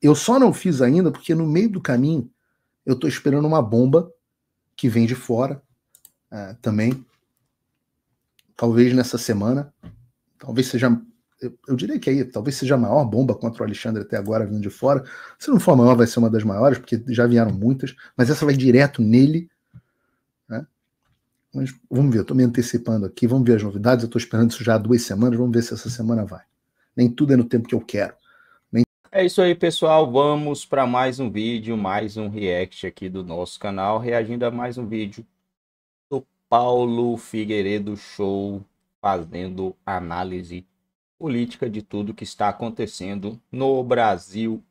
Eu só não fiz ainda porque no meio do caminho eu estou esperando uma bomba que vem de fora uh, também. Talvez nessa semana, talvez seja, eu, eu, diria que aí, talvez seja a maior bomba contra o Alexandre até agora vindo de fora. Se não for a maior, vai ser uma das maiores, porque já vieram muitas, mas essa vai direto nele. Né? Mas vamos ver, estou me antecipando aqui, vamos ver as novidades. Eu estou esperando isso já há duas semanas, vamos ver se essa semana vai. Nem tudo é no tempo que eu quero. É isso aí, pessoal. Vamos para mais um vídeo, mais um react aqui do nosso canal, reagindo a mais um vídeo do Paulo Figueiredo Show, fazendo análise política de tudo que está acontecendo no Brasil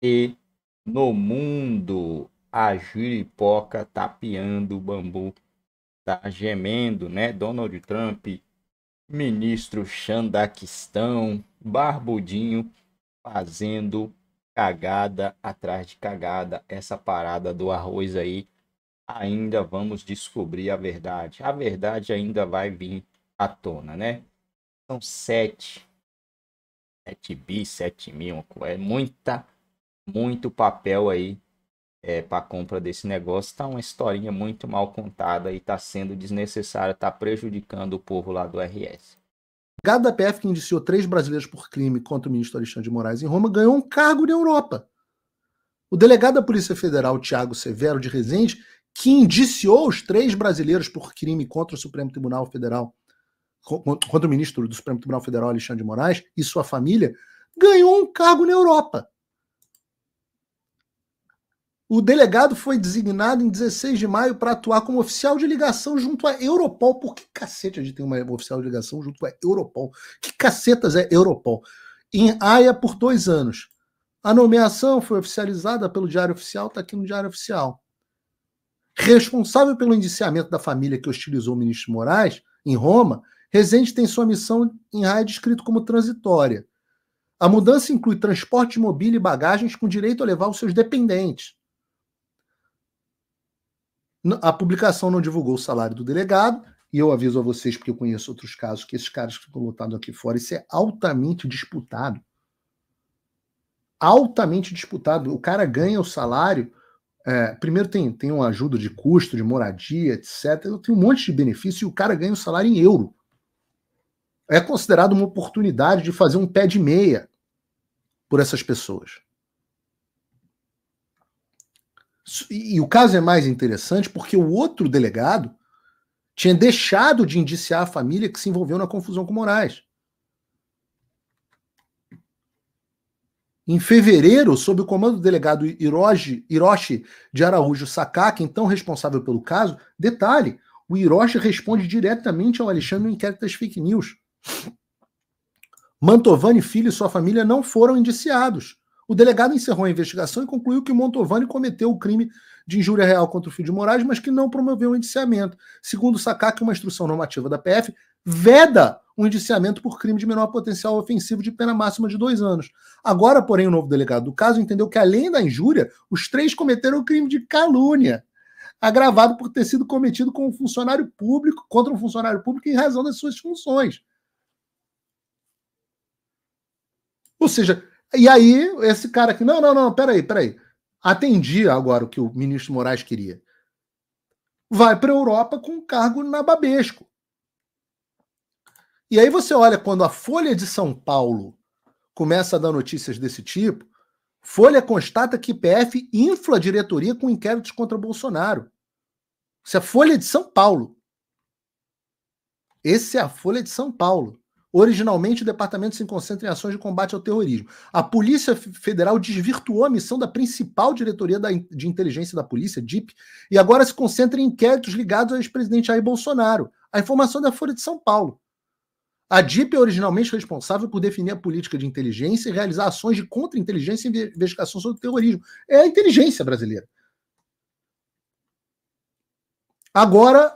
e no mundo. A juripoca tapeando o bambu tá gemendo, né? Donald Trump, ministro Xandaquistão, Barbudinho fazendo cagada atrás de cagada. Essa parada do arroz aí, ainda vamos descobrir a verdade. A verdade ainda vai vir à tona, né? São sete. 7 bi, 7 mil, é muita, muito papel aí é, para compra desse negócio. Está uma historinha muito mal contada e está sendo desnecessária, está prejudicando o povo lá do RS delegado da PF que indiciou três brasileiros por crime contra o ministro Alexandre de Moraes em Roma, ganhou um cargo na Europa. O delegado da Polícia Federal, Tiago Severo de Rezende, que indiciou os três brasileiros por crime contra o Supremo Tribunal Federal, contra o ministro do Supremo Tribunal Federal, Alexandre de Moraes, e sua família, ganhou um cargo na Europa. O delegado foi designado em 16 de maio para atuar como oficial de ligação junto à Europol. Por que cacete a gente tem uma oficial de ligação junto à Europol? Que cacetas é Europol? Em Haia por dois anos. A nomeação foi oficializada pelo Diário Oficial, está aqui no Diário Oficial. Responsável pelo indiciamento da família que hostilizou o ministro Moraes, em Roma, Rezende tem sua missão em Haia descrito como transitória. A mudança inclui transporte de mobília e bagagens com direito a levar os seus dependentes. A publicação não divulgou o salário do delegado, e eu aviso a vocês, porque eu conheço outros casos, que esses caras que estão lotados aqui fora, isso é altamente disputado. Altamente disputado. O cara ganha o salário. É, primeiro tem, tem uma ajuda de custo, de moradia, etc. Tem um monte de benefício e o cara ganha o salário em euro. É considerado uma oportunidade de fazer um pé de meia por essas pessoas. E, o caso é mais interessante porque o outro delegado tinha deixado de indiciar a família que se envolveu na confusão com Moraes. Em fevereiro, sob o comando do delegado Hiroshi, Hiroshi de Araújo Sakaki, então responsável pelo caso, detalhe, o Hiroshi responde diretamente ao Alexandre no inquérito das fake news. Mantovani Filho e sua família não foram indiciados. O delegado encerrou a investigação e concluiu que Montovani cometeu o crime de injúria real contra o Filho de Moraes, mas que não promoveu o indiciamento. Segundo que uma instrução normativa da PF veda o um indiciamento por crime de menor potencial ofensivo de pena máxima de dois anos. Agora, porém, o novo delegado do caso entendeu que, além da injúria, os três cometeram o crime de calúnia, agravado por ter sido cometido com um funcionário público contra um funcionário público em razão das suas funções. Ou seja, e aí, esse cara aqui, não, não, não, peraí, peraí. Atendi agora o que o ministro Moraes queria. Vai para a Europa com cargo na Babesco. E aí você olha quando a Folha de São Paulo começa a dar notícias desse tipo, Folha constata que PF infla a diretoria com inquéritos contra Bolsonaro. Isso é a Folha de São Paulo. Esse é a Folha de São Paulo. Originalmente, o departamento se concentra em ações de combate ao terrorismo. A Polícia Federal desvirtuou a missão da principal diretoria da, de inteligência da polícia, DIP, e agora se concentra em inquéritos ligados ao ex-presidente Jair Bolsonaro. A informação é da Folha de São Paulo. A DIP é originalmente responsável por definir a política de inteligência e realizar ações de contra-inteligência e investigação sobre o terrorismo. É a inteligência brasileira. Agora,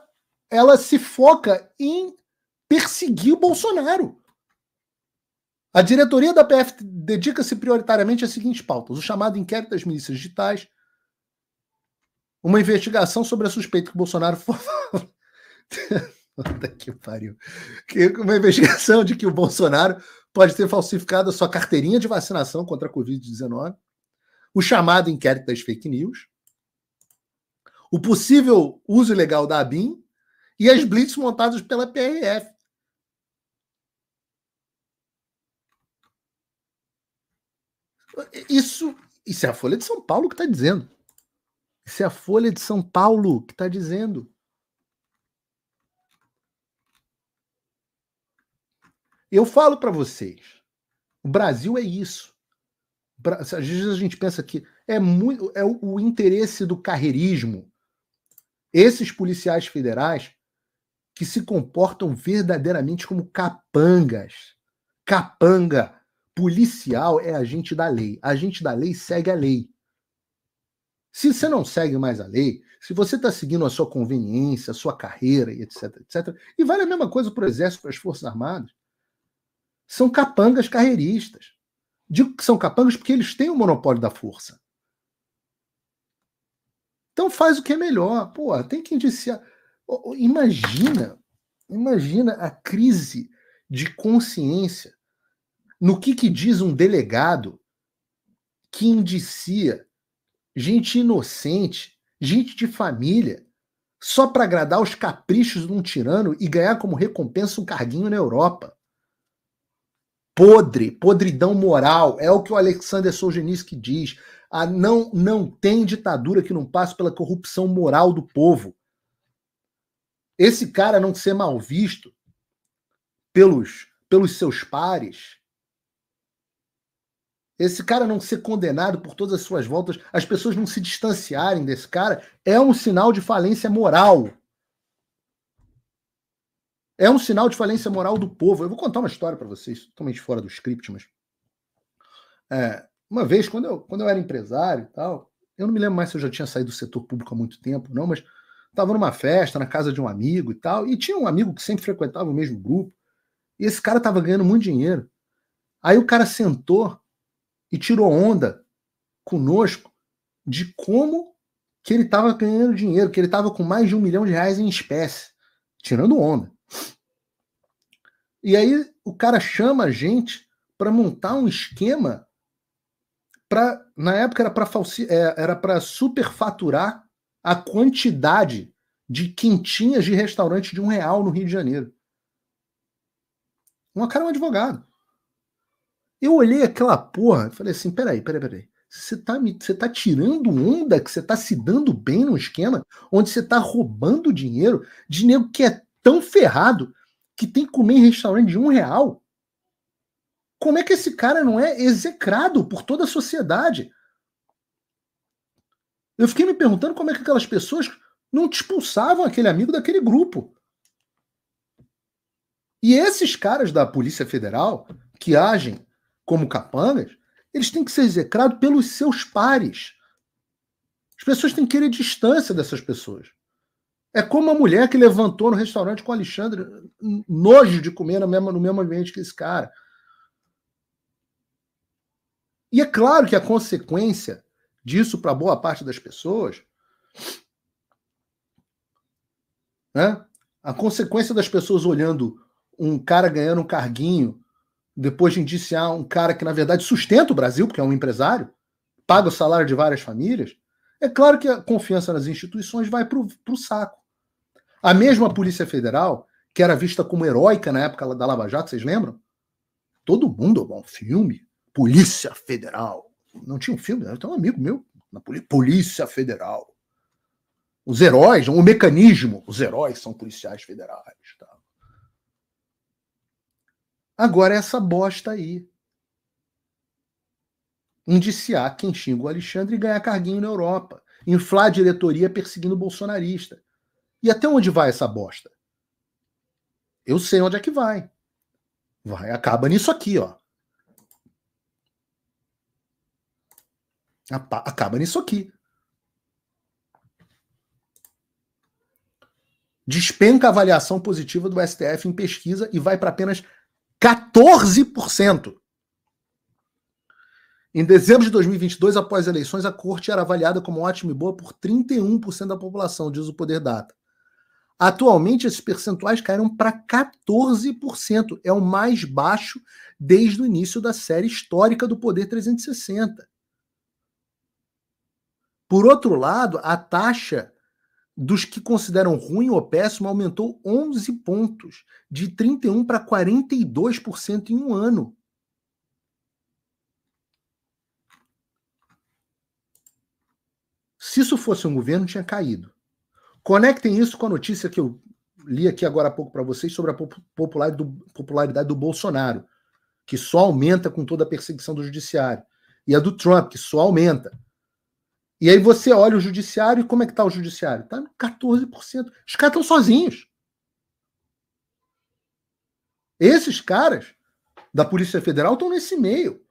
ela se foca em perseguir o Bolsonaro. A diretoria da PF dedica-se prioritariamente às seguintes pautas: o chamado inquérito das milícias digitais, uma investigação sobre a suspeita que Bolsonaro Puta que pariu. Uma investigação de que o Bolsonaro pode ter falsificado a sua carteirinha de vacinação contra a Covid-19, o chamado inquérito das fake news, o possível uso ilegal da ABIN e as blitz montadas pela PRF. Isso, isso é a Folha de São Paulo que está dizendo. Isso é a Folha de São Paulo que está dizendo. Eu falo para vocês, o Brasil é isso. Às vezes a gente pensa que é muito é o, o interesse do carreirismo. Esses policiais federais que se comportam verdadeiramente como capangas. Capanga Policial é agente da lei. Agente da lei segue a lei. Se você não segue mais a lei, se você está seguindo a sua conveniência, a sua carreira, etc, etc, e vale a mesma coisa para o Exército, para as Forças Armadas, são capangas carreiristas. Digo que são capangas porque eles têm o monopólio da força. Então faz o que é melhor. Pô, tem que indiciar. Imagina, imagina a crise de consciência no que, que diz um delegado que indicia gente inocente, gente de família, só para agradar os caprichos de um tirano e ganhar como recompensa um carguinho na Europa. Podre, podridão moral, é o que o Alexander Solzhenitsyn diz. Ah, não, não tem ditadura que não passe pela corrupção moral do povo. Esse cara não ser mal visto pelos, pelos seus pares, esse cara não ser condenado por todas as suas voltas, as pessoas não se distanciarem desse cara, é um sinal de falência moral. É um sinal de falência moral do povo. Eu vou contar uma história para vocês, totalmente fora do script, mas. É, uma vez, quando eu, quando eu era empresário e tal, eu não me lembro mais se eu já tinha saído do setor público há muito tempo, não, mas estava numa festa, na casa de um amigo e tal, e tinha um amigo que sempre frequentava o mesmo grupo, e esse cara estava ganhando muito dinheiro. Aí o cara sentou e tirou onda conosco de como que ele estava ganhando dinheiro, que ele estava com mais de um milhão de reais em espécie, tirando onda. E aí o cara chama a gente para montar um esquema para na época era para falsi... É, era para superfaturar a quantidade de quintinhas de restaurante de um real no Rio de Janeiro. uma cara é um advogado. Eu olhei aquela porra e falei assim: peraí, peraí, peraí. Você tá, me, você tá tirando onda que você tá se dando bem no esquema onde você tá roubando dinheiro de nego que é tão ferrado que tem que comer em restaurante de um real? Como é que esse cara não é execrado por toda a sociedade? Eu fiquei me perguntando como é que aquelas pessoas não te expulsavam aquele amigo daquele grupo. E esses caras da Polícia Federal que agem como capangas, eles têm que ser execrados pelos seus pares. As pessoas têm que querer distância dessas pessoas. É como a mulher que levantou no restaurante com o Alexandre, nojo de comer no mesmo, no mesmo ambiente que esse cara. E é claro que a consequência disso para boa parte das pessoas. Né? A consequência das pessoas olhando um cara ganhando um carguinho depois de indiciar um cara que, na verdade, sustenta o Brasil, porque é um empresário, paga o salário de várias famílias, é claro que a confiança nas instituições vai para o saco. A mesma Polícia Federal, que era vista como heróica na época da Lava Jato, vocês lembram? Todo mundo, bom, filme, Polícia Federal. Não tinha um filme, né? era um amigo meu, na Polícia Federal. Os heróis, o mecanismo, os heróis são policiais federais. Tá? Agora essa bosta aí. Indiciar quem xinga o Alexandre e ganhar carguinho na Europa. Inflar a diretoria perseguindo o bolsonarista. E até onde vai essa bosta? Eu sei onde é que vai. Vai, acaba nisso aqui, ó. Acaba nisso aqui. Despenca a avaliação positiva do STF em pesquisa e vai para apenas 14%. Em dezembro de 2022, após as eleições, a corte era avaliada como ótima e boa por 31% da população, diz o Poder Data. Atualmente, esses percentuais caíram para 14%. É o mais baixo desde o início da série histórica do Poder 360. Por outro lado, a taxa dos que consideram ruim ou péssimo aumentou 11 pontos, de 31 para 42% em um ano. Se isso fosse um governo, tinha caído. Conectem isso com a notícia que eu li aqui agora há pouco para vocês sobre a popularidade do Bolsonaro, que só aumenta com toda a perseguição do judiciário, e a do Trump, que só aumenta. E aí você olha o judiciário e como é que está o judiciário? Está 14%. Os caras estão sozinhos. Esses caras da Polícia Federal estão nesse meio.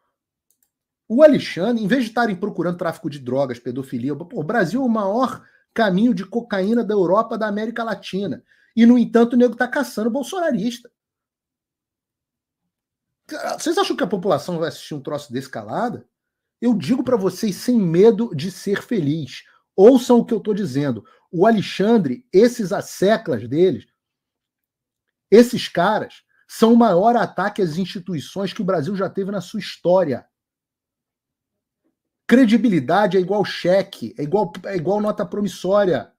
O Alexandre, em vez de estarem procurando tráfico de drogas, pedofilia, o Brasil é o maior caminho de cocaína da Europa, da América Latina. E, no entanto, o nego está caçando bolsonarista. Vocês acham que a população vai assistir um troço desse calada? Eu digo para vocês sem medo de ser feliz. Ouçam o que eu estou dizendo. O Alexandre, esses asseclas deles, esses caras, são o maior ataque às instituições que o Brasil já teve na sua história. Credibilidade é igual cheque, é igual, é igual nota promissória.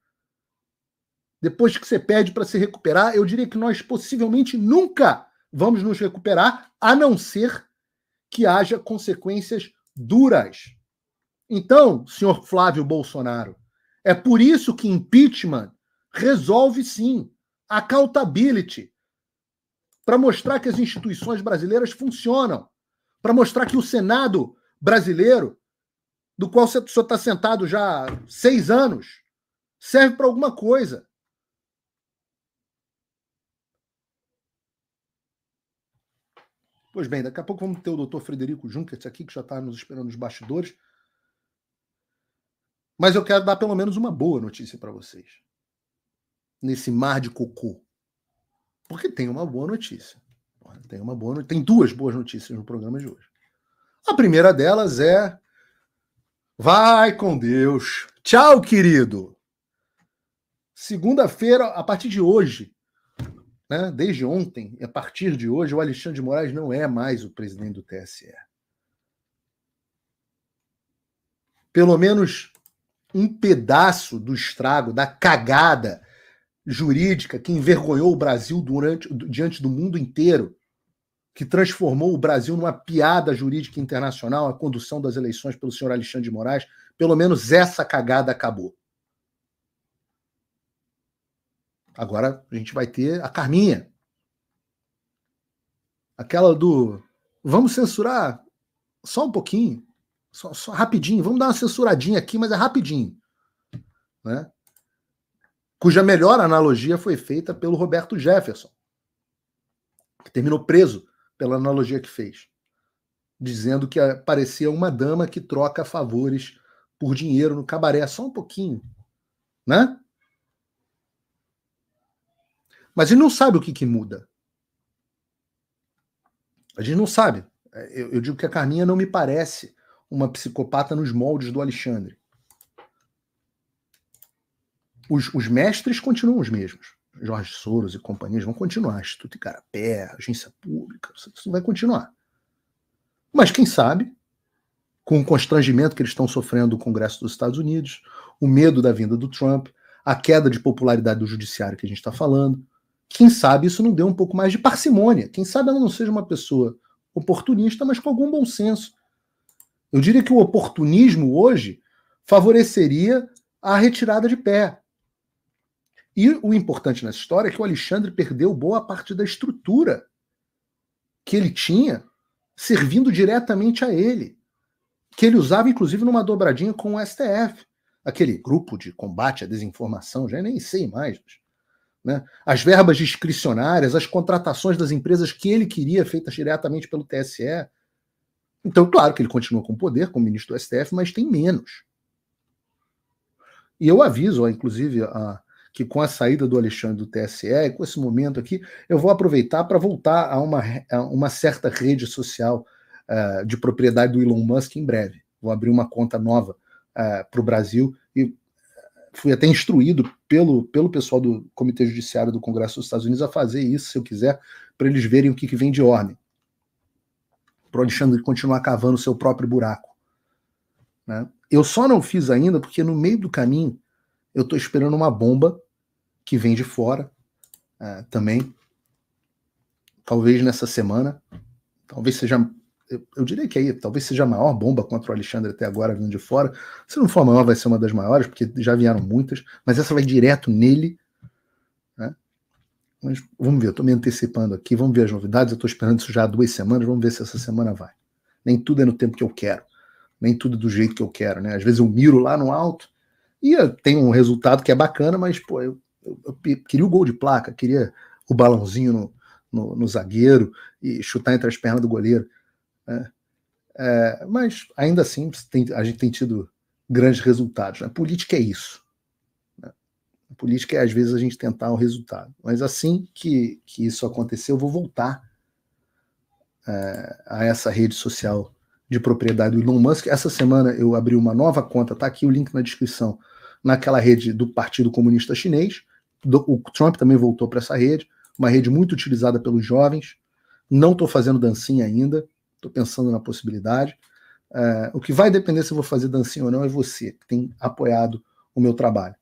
Depois que você pede para se recuperar, eu diria que nós possivelmente nunca vamos nos recuperar, a não ser que haja consequências duras. Então, senhor Flávio Bolsonaro, é por isso que impeachment resolve sim. Accountability. Para mostrar que as instituições brasileiras funcionam. Para mostrar que o Senado brasileiro, do qual o senhor está sentado já há seis anos, serve para alguma coisa. Pois bem, daqui a pouco vamos ter o doutor Frederico Junkert aqui, que já está nos esperando nos bastidores. Mas eu quero dar pelo menos uma boa notícia para vocês. Nesse mar de cocô. Porque tem uma boa notícia. Tem uma boa Tem duas boas notícias no programa de hoje. A primeira delas é. Vai com Deus. Tchau, querido. Segunda-feira, a partir de hoje, né, desde ontem, a partir de hoje, o Alexandre de Moraes não é mais o presidente do TSE. Pelo menos um pedaço do estrago, da cagada jurídica que envergonhou o Brasil durante, diante do mundo inteiro, que transformou o Brasil numa piada jurídica internacional, a condução das eleições pelo senhor Alexandre de Moraes, pelo menos essa cagada acabou. Agora a gente vai ter a Carminha. Aquela do vamos censurar só um pouquinho, só, só rapidinho, vamos dar uma censuradinha aqui, mas é rapidinho. Né? Cuja melhor analogia foi feita pelo Roberto Jefferson, que terminou preso pela analogia que fez, dizendo que parecia uma dama que troca favores por dinheiro no cabaré, só um pouquinho, né? Mas ele não sabe o que, que muda. A gente não sabe. Eu, eu digo que a Carminha não me parece uma psicopata nos moldes do Alexandre. Os, os mestres continuam os mesmos. Jorge Soros e companhias vão continuar. Instituto Igarapé, agência pública, isso vai continuar. Mas quem sabe, com o constrangimento que eles estão sofrendo do Congresso dos Estados Unidos, o medo da vinda do Trump, a queda de popularidade do judiciário que a gente está falando, quem sabe isso não deu um pouco mais de parcimônia. Quem sabe ela não seja uma pessoa oportunista, mas com algum bom senso. Eu diria que o oportunismo hoje favoreceria a retirada de pé. E o importante nessa história é que o Alexandre perdeu boa parte da estrutura que ele tinha servindo diretamente a ele, que ele usava inclusive numa dobradinha com o STF, aquele grupo de combate à desinformação, já nem sei mais. Né? As verbas discricionárias, as contratações das empresas que ele queria, feitas diretamente pelo TSE. Então, claro que ele continua com o poder, como ministro do STF, mas tem menos. E eu aviso, inclusive, que com a saída do Alexandre do TSE, com esse momento aqui, eu vou aproveitar para voltar a uma, a uma certa rede social é, de propriedade do Elon Musk em breve. Vou abrir uma conta nova é, para o Brasil e fui até instruído pelo, pelo pessoal do Comitê Judiciário do Congresso dos Estados Unidos a fazer isso, se eu quiser, para eles verem o que, que vem de ordem. Para o Alexandre continuar cavando seu próprio buraco. Né? Eu só não fiz ainda porque no meio do caminho eu estou esperando uma bomba que vem de fora é, também. Talvez nessa semana. Talvez seja eu, diria que aí talvez seja a maior bomba contra o Alexandre até agora vindo de fora. Se não for a maior, vai ser uma das maiores, porque já vieram muitas, mas essa vai direto nele. Né? Mas vamos ver, eu estou me antecipando aqui, vamos ver as novidades. Eu estou esperando isso já há duas semanas, vamos ver se essa semana vai. Nem tudo é no tempo que eu quero, nem tudo é do jeito que eu quero. Né? Às vezes eu miro lá no alto e tem um resultado que é bacana, mas pô, eu, eu, eu queria o gol de placa, queria o balãozinho no, no, no zagueiro e chutar entre as pernas do goleiro. Né? É, mas ainda assim tem, a gente tem tido grandes resultados. Né? A política é isso. Né? A política é às vezes a gente tentar um resultado. Mas assim que, que isso acontecer, eu vou voltar é, a essa rede social de propriedade do Elon Musk. Essa semana eu abri uma nova conta, tá aqui o link na descrição, naquela rede do Partido Comunista Chinês. Do, o Trump também voltou para essa rede, uma rede muito utilizada pelos jovens. Não estou fazendo dancinha ainda, Estou pensando na possibilidade. É, o que vai depender se eu vou fazer dancinha ou não é você, que tem apoiado o meu trabalho.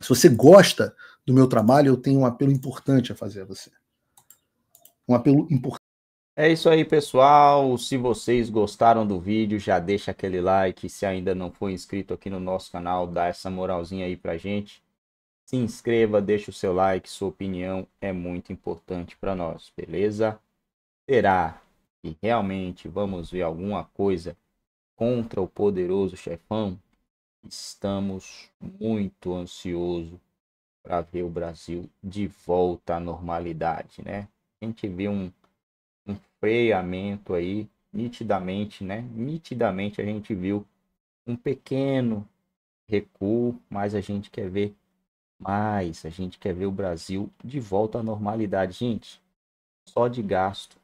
Se você gosta do meu trabalho, eu tenho um apelo importante a fazer a você. Um apelo importante. É isso aí, pessoal. Se vocês gostaram do vídeo, já deixa aquele like. Se ainda não for inscrito aqui no nosso canal, dá essa moralzinha aí pra gente. Se inscreva, deixa o seu like, sua opinião é muito importante para nós, beleza? Será que realmente vamos ver alguma coisa contra o poderoso chefão, estamos muito ansioso para ver o Brasil de volta à normalidade, né? A gente vê um, um freamento aí, nitidamente, né? Nitidamente a gente viu um pequeno recuo, mas a gente quer ver mais, a gente quer ver o Brasil de volta à normalidade, gente. Só de gasto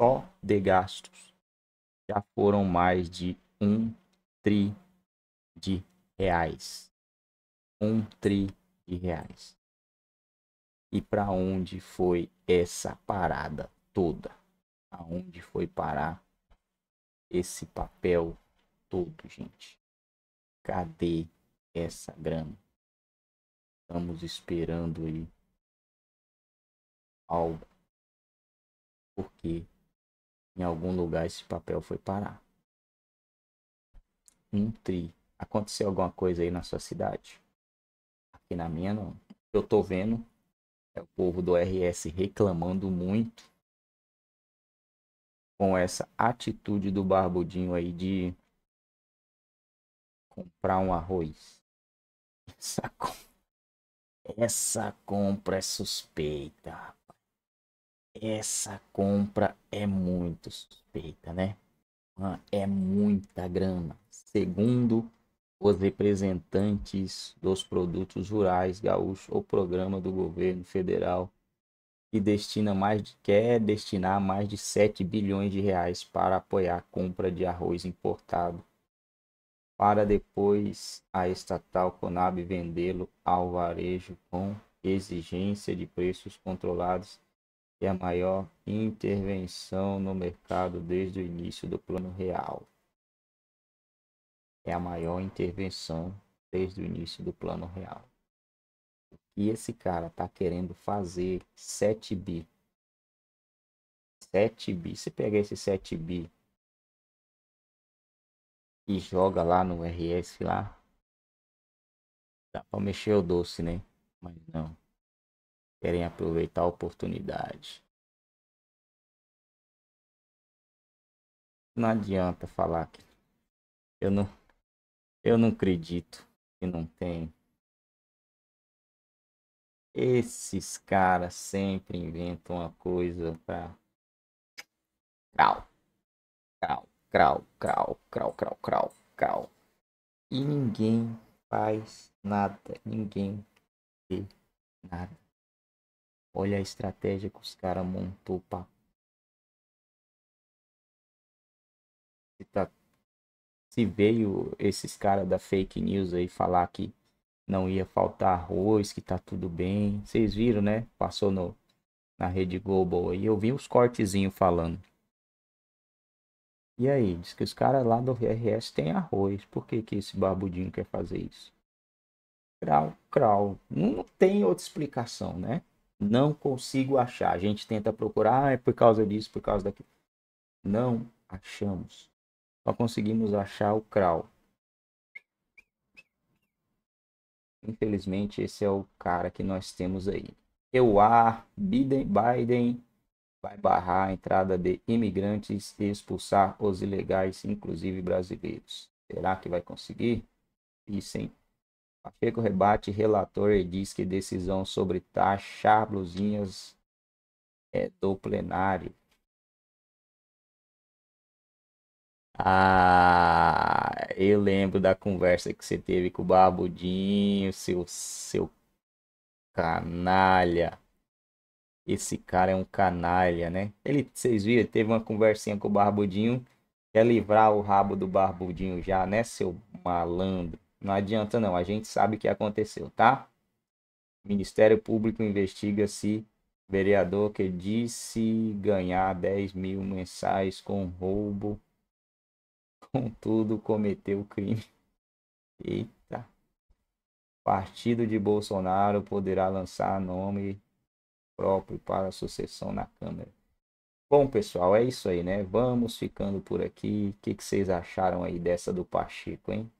só de gastos já foram mais de um tri de reais. Um tri de reais. E para onde foi essa parada toda? Aonde foi parar esse papel todo, gente? Cadê essa grana? Estamos esperando aí algo. Porque em algum lugar esse papel foi parar. Entre, Aconteceu alguma coisa aí na sua cidade? Aqui na minha não. Eu tô vendo é o povo do RS reclamando muito com essa atitude do barbudinho aí de comprar um arroz. Essa, com... essa compra é suspeita essa compra é muito suspeita, né? Ah, é muita grana. Segundo os representantes dos produtos rurais gaúchos, o programa do governo federal que destina mais quer destinar mais de 7 bilhões de reais para apoiar a compra de arroz importado para depois a estatal Conab vendê-lo ao varejo com exigência de preços controlados e é a maior intervenção no mercado desde o início do Plano Real. É a maior intervenção desde o início do Plano Real. E esse cara está querendo fazer 7 bi. 7 bi. Se pegar esse 7 bi e joga lá no RS lá, dá para mexer o doce, né? Mas não querem aproveitar a oportunidade. Não adianta falar que eu não, eu não acredito que não tem. Esses caras sempre inventam uma coisa pra. Crau, crau, crau, crau, crau, crau, crau, crau. E ninguém faz nada. Ninguém vê nada. Olha a estratégia que os caras montou pra... Se, tá... Se veio esses caras da fake news aí falar que não ia faltar arroz, que tá tudo bem. Vocês viram, né? Passou no, na Rede global. aí. Eu vi os cortezinhos falando. E aí, diz que os caras lá do RS tem arroz. Por que, que esse babudinho quer fazer isso? Crau, crau. Não tem outra explicação, né? Não consigo achar. A gente tenta procurar, ah, é por causa disso, por causa daquilo. Não achamos. Só conseguimos achar o crawl. Infelizmente, esse é o cara que nós temos aí. a Biden, Biden vai barrar a entrada de imigrantes e expulsar os ilegais, inclusive brasileiros. Será que vai conseguir? Isso, hein? Pacheco rebate relator e diz que decisão sobre taxar blusinhas é do plenário. Ah, eu lembro da conversa que você teve com o Barbudinho, seu, seu canalha. Esse cara é um canalha, né? Ele, vocês viram, ele teve uma conversinha com o Barbudinho, quer livrar o rabo do Barbudinho já, né, seu malandro? Não adianta não, a gente sabe o que aconteceu, tá? Ministério Público investiga se vereador que disse ganhar 10 mil mensais com roubo, contudo cometeu crime. Eita. Partido de Bolsonaro poderá lançar nome próprio para sucessão na Câmara. Bom, pessoal, é isso aí, né? Vamos ficando por aqui. O que, que vocês acharam aí dessa do Pacheco, hein?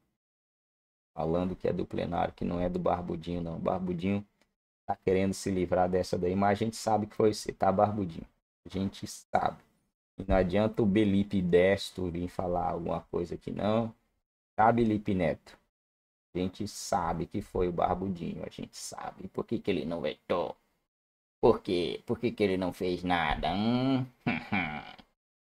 falando que é do plenário, que não é do Barbudinho, não. Barbudinho tá querendo se livrar dessa daí, mas a gente sabe que foi você, tá, Barbudinho? A gente sabe. E não adianta o Belipe Desto vir falar alguma coisa que não. Tá, Belipe Neto? A gente sabe que foi o Barbudinho, a gente sabe. Por que, que ele não vetou? Por quê? Por que, que ele não fez nada? Hum?